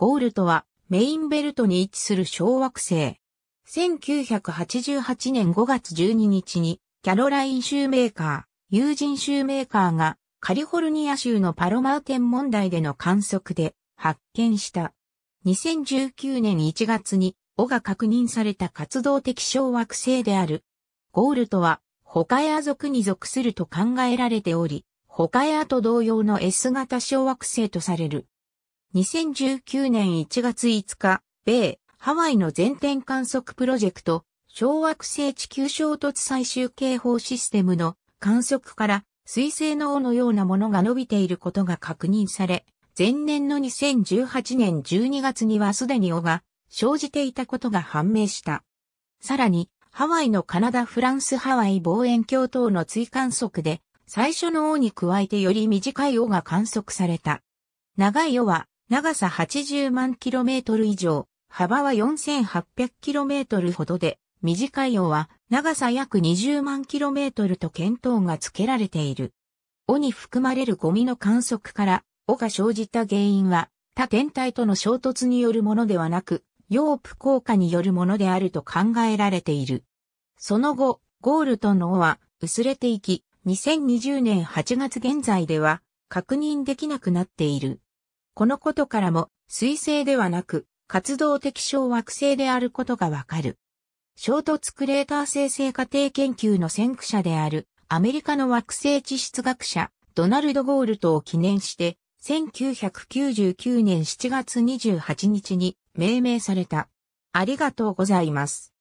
ゴールとはメインベルトに位置する小惑星。1988年5月12日にキャロライン州メーカー、友人州メーカーがカリフォルニア州のパロマウン。問題での観測で発見した。2019年1月に尾が確認された活動的小惑星である。ゴールとはホカエア族に属すると考えられており、ホカエアと同様の S 型小惑星とされる。2019年1月5日、米、ハワイの全天観測プロジェクト、小惑星地球衝突最終警報システムの観測から水星の尾のようなものが伸びていることが確認され、前年の2018年12月にはすでに尾が生じていたことが判明した。さらに、ハワイのカナダ・フランス・ハワイ望遠鏡等の追観測で、最初の尾に加えてより短い尾が観測された。長い尾は長さ80万 km 以上、幅は 4800km ほどで、短い尾は長さ約20万 km と見当がつけられている。尾に含まれるゴミの観測から、尾が生じた原因は、他天体との衝突によるものではなく、ヨープ効果によるものであると考えられている。その後、ゴールとの尾は薄れていき、2020年8月現在では確認できなくなっている。このことからも、水星ではなく、活動的小惑星であることがわかる。衝突クレーター生成過程研究の先駆者である、アメリカの惑星地質学者、ドナルド・ゴールトを記念して、1999年7月28日に命名された。ありがとうございます。